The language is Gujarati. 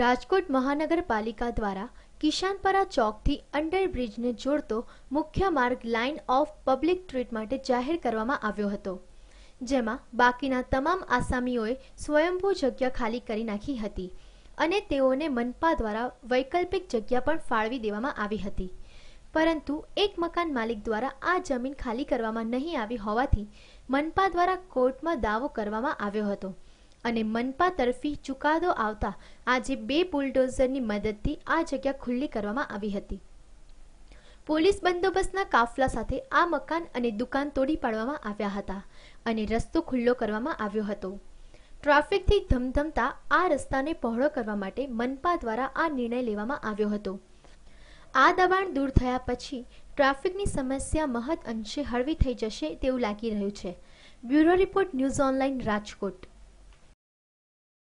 રાજકોટ મહાનગરપાલિકા દ્વારા કિશાનપરા ચોકથી અંડરબ્રિજને જોડતો મુખ્ય માર્ગ લાઇન ઓફ પબ્લિક ટ્રીટ માટે જાહેર કરવામાં આવ્યો હતો જેમાં બાકીના તમામ આસામીઓએ સ્વયંભૂ જગ્યા ખાલી કરી નાખી હતી અને તેઓને મનપા દ્વારા વૈકલ્પિક જગ્યા પણ ફાળવી દેવામાં આવી હતી પરંતુ એક મકાન માલિક દ્વારા આ જમીન ખાલી કરવામાં નહીં આવી હોવાથી મનપા દ્વારા કોર્ટમાં દાવો કરવામાં આવ્યો હતો અને મનપા તરફી ચુકાદો આવતા આજે બે બુલડોઝરની મદદથી આ જગ્યા ખુલ્લી કરવામાં આવી હતી પોલીસ બંદોબસ્તના કાફલા સાથે આ મકાન અને દુકાન તોડી પાડવામાં આવ્યા હતા અને રસ્તો ખુલ્લો કરવામાં આવ્યો હતો ટ્રાફિકથી ધમધમતા આ રસ્તાને પહોળો કરવા માટે મનપા દ્વારા આ નિર્ણય લેવામાં આવ્યો હતો આ દબાણ દૂર થયા પછી ટ્રાફિકની સમસ્યા મહદ અંશે હળવી થઈ જશે તેવું લાગી રહ્યું છે bureau report news online Rajkot